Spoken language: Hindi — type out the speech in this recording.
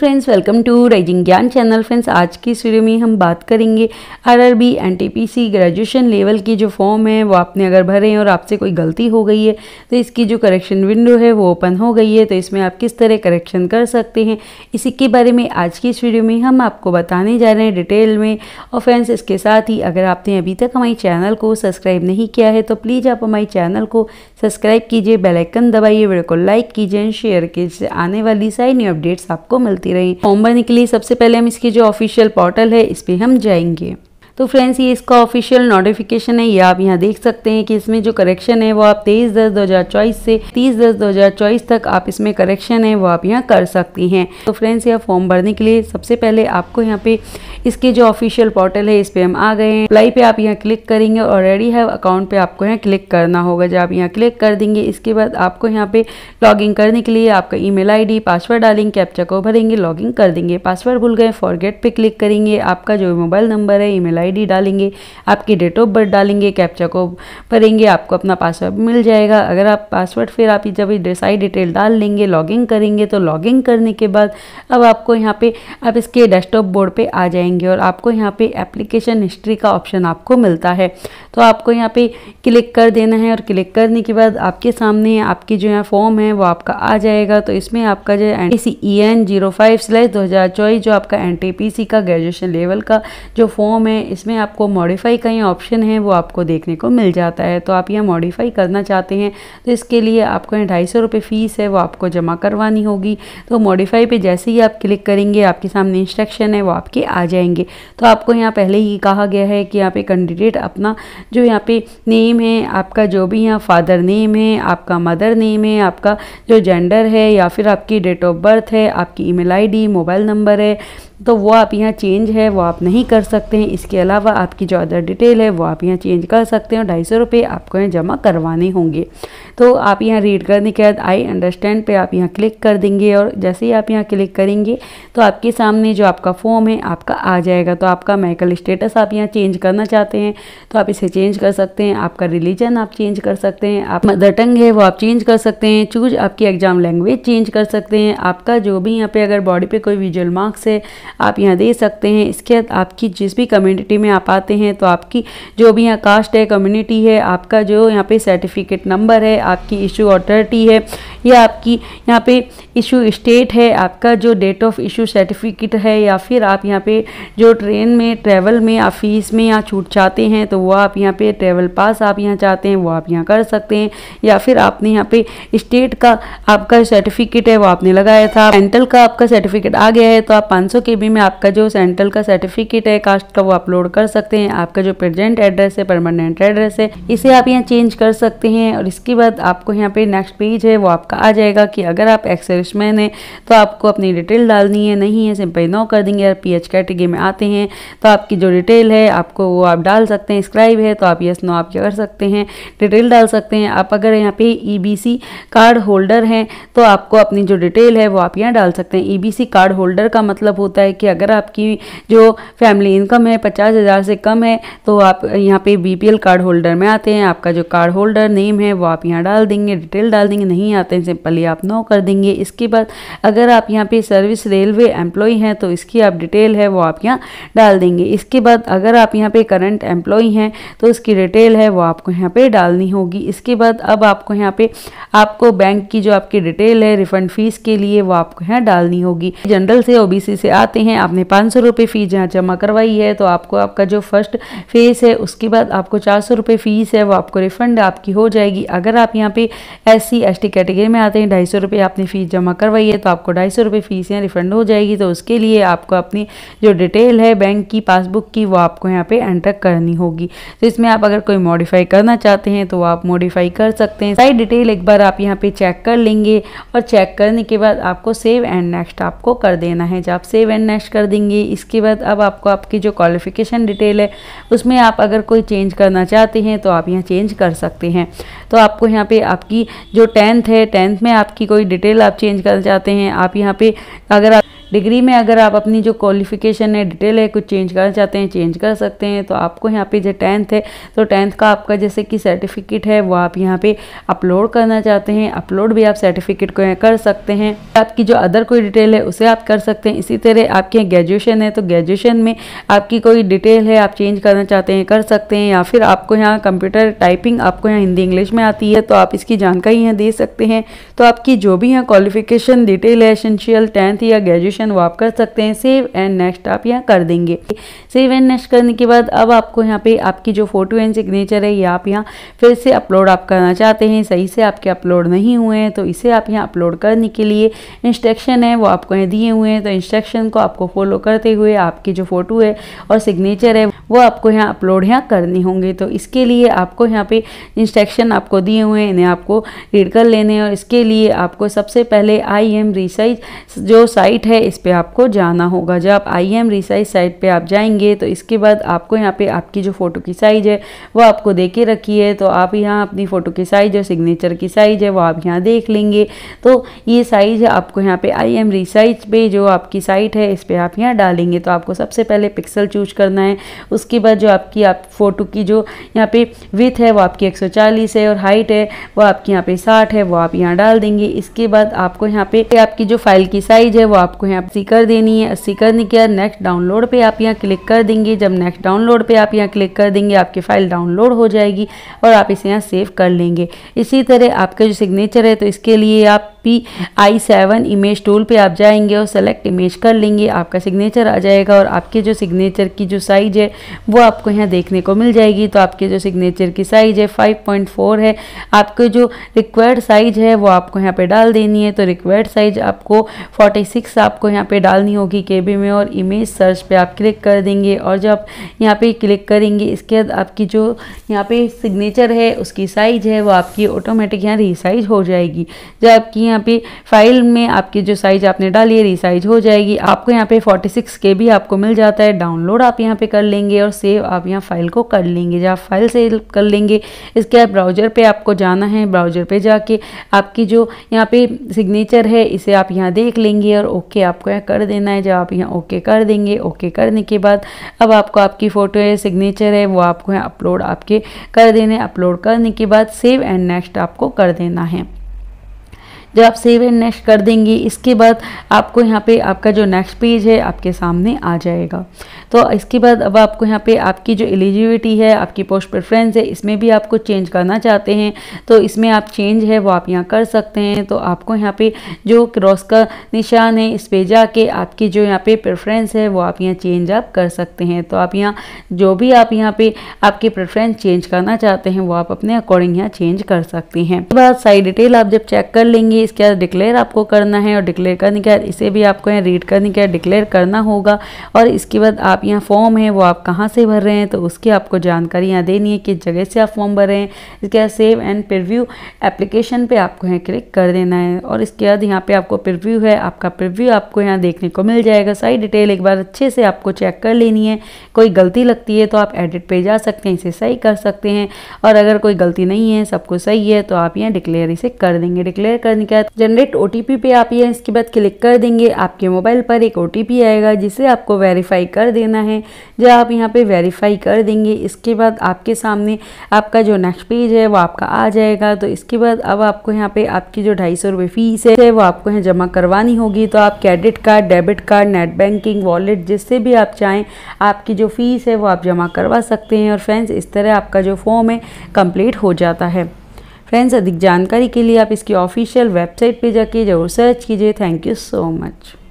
friends welcome to rising Gyan channel friends आज की इस वीडियो में हम बात करेंगे RRB NTPC TPC graduation level की जो फॉर्म है वो आपने अगर भरे हैं और आपसे कोई गलती हो गई है तो इसकी जो करेक्शन विंडो है वो ओपन हो गई है तो इसमें आप किस तरह करेक्शन कर सकते हैं इसी के बारे में आज की इस वीडियो में हम आपको बताने जा रहे हैं डिटेल में और फ्रेंड्स इसके साथ ही अगर आपने अभी तक हमारे चैनल को सब्सक्राइब नहीं किया है तो प्लीज़ आप हमारे चैनल को सब्सक्राइब कीजिए बेलाइकन दबाइए वीडियो को लाइक कीजिए शेयर कीजिए आने वाली सारी न्यू अपडेट्स आपको मिलती करती रही होमवर्क के लिए सबसे पहले हम इसकी जो ऑफिशियल पोर्टल है इस पर हम जाएंगे तो फ्रेंड्स ये इसका ऑफिशियल नोटिफिकेशन है ये आप यहाँ देख सकते हैं कि इसमें जो करेक्शन है वो आप तेईस दस दो से तीस दस दो तक आप इसमें करेक्शन है वो आप यहाँ कर सकती हैं तो फ्रेंड्स यह फॉर्म भरने के लिए सबसे पहले आपको यहाँ पे इसके जो ऑफिशियल पोर्टल है इस पर हम आ गए हैं अप्लाई पे आप यहाँ क्लिक करेंगे और रेडी है अकाउंट पे आपको यहाँ क्लिक करना होगा जब आप यहाँ क्लिक कर देंगे इसके बाद आपको यहाँ पे लॉगिन करने के लिए आपका ईमेल आईडी पासवर्ड डालेंगे कैप्चा को भरेंगे लॉगिन कर देंगे पासवर्ड भूल गए फॉरगेट पे क्लिक करेंगे आपका जो मोबाइल नंबर है ईमेल आईडी डालेंगे आपकी डेट ऑफ बर्थ डालेंगे कैप्चा को भरेंगे आपको अपना पासवर्ड मिल जाएगा अगर आप पासवर्ड फिर आप जब सारी डिटेल डाल लेंगे लॉगिंग करेंगे तो लॉगिंग करने के बाद अब आपको यहाँ पे आप इसके डेस्कटॉप बोर्ड पे आ जाएंगे और आपको यहाँ पे एप्लीकेशन हिस्ट्री का ऑप्शन आपको मिलता है तो आपको यहाँ पे क्लिक कर देना है और क्लिक करने के बाद आपके सामने आपकी जो यहाँ फॉर्म है वो आपका आ जाएगा तो इसमें आपका जो N C E N zero five slash दो हज़ार चौबीस जो आपका एन टी पी सी का ग्रेजुएशन लेवल का जो फॉर्म है इसमें आपको मॉडिफाई का ही ऑप्शन है वो आपको देखने को मिल जाता है तो आप यहाँ मॉडिफाई करना चाहते हैं तो इसके लिए आपको यहाँ ढाई सौ रुपये फ़ीस है वो आपको जमा करवानी होगी तो मॉडिफाई पे जैसे ही आप क्लिक करेंगे आपके सामने इंस्ट्रक्शन है वो आपके आ जाएंगे तो आपको यहाँ पहले ही कहा गया है कि यहाँ पे कैंडिडेट अपना जो यहाँ पे नेम है आपका जो भी यहाँ फादर नेम है आपका मदर नेम है आपका जो जेंडर है या फिर आपकी डेट ऑफ बर्थ है आपकी ईमेल आईडी मोबाइल नंबर है तो वो आप यहाँ चेंज है वो आप नहीं कर सकते हैं इसके अलावा आपकी जो अदर डिटेल है वो आप यहाँ चेंज कर सकते हैं ढाई सौ रुपये आपको यहाँ जमा करवाने होंगे तो आप यहाँ रीड करने के बाद आई अंडरस्टैंड पे आप यहाँ क्लिक कर देंगे और जैसे ही आप यहाँ क्लिक करेंगे तो आपके सामने जो आपका फॉर्म है आपका आ जाएगा तो आपका मेडिकल स्टेटस आप यहाँ चेंज करना चाहते हैं तो आप इसे चेंज कर सकते हैं आपका रिलीजन आप चेंज कर सकते हैं आप मदर टंग है वो आप चेंज कर सकते हैं चूज आपकी एग्ज़ाम लैंग्वेज चेंज कर सकते हैं आपका जो भी यहाँ पर अगर बॉडी पर कोई विजुअल मार्क्स है आप यहाँ दे सकते हैं इसके बाद आपकी जिस भी कम्युनिटी में आप आते हैं तो आपकी जो भी यहाँ कास्ट है कम्युनिटी है आपका जो यहाँ पे सर्टिफिकेट नंबर है आपकी इशू अथॉरिटी है या आपकी यहाँ पे इशू स्टेट है आपका जो डेट ऑफ इशू सर्टिफिकेट है या फिर आप यहाँ पे जो ट्रेन में ट्रैवल में या फीस में यहाँ छूट चाहते हैं तो वो आप यहाँ पे ट्रैवल पास आप यहाँ चाहते हैं वो आप यहाँ कर सकते हैं या फिर आपने यहाँ पे स्टेट का आपका सर्टिफिकेट है वो आपने लगाया था रेंटल का आपका सर्टिफिकेट आ गया है तो आप पाँच के टीबी में आपका जो सेंट्रल का सर्टिफिकेट है कास्ट का वो अपलोड कर सकते हैं आपका जो प्रेजेंट एड्रेस है परमानेंट एड्रेस है इसे आप यहाँ चेंज कर सकते हैं और इसके बाद आपको यहाँ पे नेक्स्ट पेज है वो आपका आ जाएगा कि अगर आप एक्सरिशमैन है तो आपको अपनी डिटेल डालनी है नहीं है सिंपल नो कर देंगे अगर पी एच कैटेगरी में आते हैं तो आपकी जो डिटेल है आपको वो आप डाल सकते हैं स्क्राइब है तो आप यस नो आप क्या कर सकते हैं डिटेल डाल सकते हैं आप अगर यहाँ पे ई कार्ड होल्डर हैं तो आपको अपनी जो डिटेल है वो आप यहाँ डाल सकते हैं ई कार्ड होल्डर का मतलब होता है है कि अगर आपकी जो फैमिली इनकम है पचास हज़ार से कम है तो आप यहाँ पे बीपीएल कार्ड होल्डर में आते हैं आपका जो कार्ड होल्डर नेम है वो आप यहाँ डाल देंगे डिटेल डाल देंगे नहीं आते हैं सिंपली आप नो कर देंगे इसके बाद अगर आप यहाँ पे सर्विस रेलवे एम्प्लॉय हैं तो इसकी आप डिटेल है वो आप यहाँ डाल देंगे इसके बाद अगर आप यहाँ पर करंट एम्प्लॉय हैं तो उसकी डिटेल है वो आपको यहाँ पर डालनी होगी इसके बाद अब आपको यहाँ पर आपको बैंक की जो आपकी डिटेल है रिफंड फीस के लिए वो आपको यहाँ डालनी होगी जनरल से ओबीसी से आते आते हैं आपने पाँच सौ रुपये फ़ीस जहाँ जमा करवाई है तो आपको आपका जो फर्स्ट फेज़ है उसके बाद आपको चार सौ रुपये फ़ीस है वो आपको रिफ़ंड आपकी हो जाएगी अगर आप यहाँ पे S C S T category में आते हैं ढाई सौ रुपये आपने फ़ीस जमा करवाई है तो आपको ढाई सौ रुपये फ़ीस यहाँ रिफ़ंड हो जाएगी तो उसके लिए आपको अपनी जो डिटेल है बैंक की पासबुक की वो आपको यहाँ पर एंटर करनी होगी तो इसमें आप अगर कोई मॉडिफाई करना चाहते हैं तो आप मॉडिफाई कर सकते हैं सारी डिटेल एक बार आप यहाँ पर चेक कर लेंगे और चेक करने के बाद आपको सेव एंड नेक्स्ट आपको कर देना है जब आप सेव एंड नेक्स्ट कर देंगे इसके बाद अब आपको आपकी जो क्वालिफिकेशन डिटेल है उसमें आप अगर कोई चेंज करना चाहते हैं तो आप यहाँ चेंज कर सकते हैं तो आपको यहाँ पे आपकी जो टेंथ है टेंथ में आपकी कोई डिटेल आप चेंज करना चाहते हैं आप यहाँ पे अगर आप डिग्री में अगर आप अपनी जो क्वालिफिकेशन है डिटेल है कुछ चेंज करना चाहते हैं चेंज कर सकते हैं तो आपको यहाँ पे जो टेंथ है तो टेंथ का आपका जैसे कि सर्टिफिकेट है वो आप यहाँ पे अपलोड करना चाहते हैं अपलोड भी आप सर्टिफिकेट को कर सकते हैं आपकी जो अदर कोई डिटेल है उसे आप कर सकते हैं इसी तरह आपके यहाँ ग्रेजुएशन है तो ग्रेजुएशन में आपकी कोई डिटेल है आप चेंज करना चाहते हैं कर सकते हैं या फिर आपको यहाँ कंप्यूटर टाइपिंग आपको यहाँ हिंदी इंग्लिश में आती है तो आप इसकी जानकारी यहाँ दे सकते हैं तो आपकी जो भी यहाँ क्वालिफिकेशन डिटेल है एसेंशियल टेंथ या ग्रेजुएशन ऑप्शन वो आप कर सकते हैं सेव एंड नेक्स्ट आप यहाँ कर देंगे सेव एंड नेक्स्ट करने के बाद अब आपको यहाँ पे आपकी जो फोटो एंड सिग्नेचर है ये आप यहाँ फिर से अपलोड आप करना चाहते हैं सही से आपके अपलोड नहीं हुए हैं तो इसे आप यहाँ अपलोड करने के लिए इंस्ट्रक्शन है वो आपको यहाँ दिए हुए हैं तो इंस्ट्रक्शन को आपको फॉलो करते हुए आपकी जो फ़ोटो है और सिग्नेचर है वो आपको यहाँ अपलोड यहाँ करने होंगे तो इसके लिए आपको यहाँ पे इंस्ट्रक्शन आपको दिए हुए हैं इन्हें आपको रीड कर लेने और इसके लिए आपको सबसे पहले आई एम रिसर्च जो साइट है इस पर आपको जाना होगा जब आप आई एम रिसाइज साइट पे आप जाएंगे तो इसके बाद आपको यहाँ पे आपकी जो फ़ोटो की साइज़ है वो आपको दे के रखी है तो आप यहाँ अपनी फ़ोटो की साइज़ और सिग्नेचर की साइज़ है वो आप यहाँ देख लेंगे तो ये साइज़ आपको यहाँ पे आई एम रिसाइज पे जो आपकी साइट है इस पर आप यहाँ डालेंगे तो आपको सबसे पहले पिक्सल चूज करना है उसके बाद जो आपकी आप फ़ोटो की जो यहाँ पे विथ है वो आपकी 140 है और हाइट है वो आपकी यहाँ पे 60 है वो आप यहाँ डाल देंगे इसके बाद आपको यहाँ पे आपकी जो फाइल की साइज़ है वो आपको यहाँ आप सीकर देनी है सीकर करने किया नेक्स्ट डाउनलोड पे आप यहाँ क्लिक कर देंगे जब नेक्स्ट डाउनलोड पे आप यहाँ क्लिक कर देंगे आपकी फाइल डाउनलोड हो जाएगी और आप इसे यहाँ सेव कर लेंगे इसी तरह आपका जो सिग्नेचर है तो इसके लिए आप P I seven image tool पे आप जाएंगे और सेलेक्ट इमेज कर लेंगे आपका सिग्नेचर आ जाएगा और आपके जो सिग्नेचर की जो साइज है वो आपको यहाँ देखने को मिल जाएगी तो आपके जो सिग्नेचर की साइज है 5.4 है आपके जो रिक्वायर्ड साइज है वो आपको यहाँ पे डाल देनी है तो रिक्वायर्ड साइज आपको 46 आपको यहाँ पे डालनी होगी के में और इमेज सर्च पर आप क्लिक कर देंगे और जब आप यहाँ पर क्लिक करेंगे इसके बाद आपकी जो यहाँ पर सिग्नेचर है उसकी साइज है वो आपकी ऑटोमेटिक यहाँ रिसाइज हो जाएगी जब आपकी यहाँ यहाँ पे फाइल में आपकी जो साइज़ आपने डाली है रिसाइज हो जाएगी आपको यहाँ पे 46 के भी आपको मिल जाता है डाउनलोड आप यहाँ पे कर लेंगे और सेव आप यहाँ फाइल को कर लेंगे जब फाइल सेव कर लेंगे इसके बाद ब्राउजर पे आपको जाना है ब्राउजर पे जाके आपकी जो यहाँ पे सिग्नेचर है इसे आप यहाँ देख लेंगे और ओके आपको यहाँ कर देना है जब आप यहाँ ओके कर देंगे ओके करने के बाद अब आपको आपकी फ़ोटो है सिग्नेचर है वो आपको यहाँ अपलोड आपके कर देने अपलोड करने के बाद सेव एंड नेक्स्ट आपको कर देना है जब आप सेव एंड नेक्स्ट कर देंगे इसके बाद आपको यहाँ पे आपका जो नेक्स्ट पेज है आपके सामने आ जाएगा तो इसके बाद अब आपको यहाँ पे आपकी जो एलिजिबिलिटी है आपकी पोस्ट प्रेफरेंस है इसमें भी आपको चेंज करना चाहते हैं तो इसमें आप चेंज है वो आप यहाँ कर सकते हैं तो आपको यहाँ पे जो क्रॉस का निशान है इस पर जाके आपकी जो यहाँ पे प्रेफरेंस है वो आप यहाँ चेंज आप कर सकते हैं तो आप यहाँ जो भी आप यहाँ पे आपके प्रेफरेंस चेंज करना चाहते हैं वो आप अपने अकॉर्डिंग यहाँ चेंज कर सकते हैं उसके बाद सारी डिटेल आप जब चेक कर लेंगे केस क्या डिक्लेयर आपको करना है और डिक्लेयर करने के बाद इसे भी आपको यहाँ रीड करने के बाद डिक्लेयर करना होगा और इसके बाद आप यहाँ फॉर्म है वो आप कहाँ से भर रहे हैं तो उसकी आपको जानकारी यहाँ देनी है किस जगह से आप फॉर्म भर रहे हैं इसके बाद सेव एंड प्रिव्यू एप्लीकेशन पर आपको यहाँ क्लिक कर देना है और इसके बाद यहाँ पर आपको प्रिव्यू है आपका प्रिव्यू आपको यहाँ देखने को मिल जाएगा सारी डिटेल एक बार अच्छे से आपको चेक कर लेनी है कोई गलती लगती है तो आप एडिट पर जा सकते हैं इसे सही कर सकते हैं और अगर कोई गलती नहीं है सब कुछ सही है तो आप यहाँ डिक्लेयर इसे कर देंगे डिक्लेयर करने के के बाद जनरेट ओटीपी पे आप ये इसके बाद क्लिक कर देंगे आपके मोबाइल पर एक ओटीपी आएगा जिसे आपको वेरीफाई कर देना है जब आप यहाँ पे वेरीफाई कर देंगे इसके बाद आपके सामने आपका जो नेक्स्ट पेज है वो आपका आ जाएगा तो इसके बाद अब आपको यहाँ पे आपकी जो ढाई सौ रुपये फीस है वो आपको यहाँ जमा करवानी होगी तो आप credit card debit card net banking wallet जिससे भी आप चाहें आपकी जो फ़ीस है वो आप जमा करवा सकते हैं और फ्रेंड्स इस तरह आपका जो फॉर्म है कंप्लीट हो जाता है फ्रेंड्स अधिक जानकारी के लिए आप इसकी ऑफिशियल वेबसाइट पे जाके ज़रूर सर्च कीजिए थैंक यू सो मच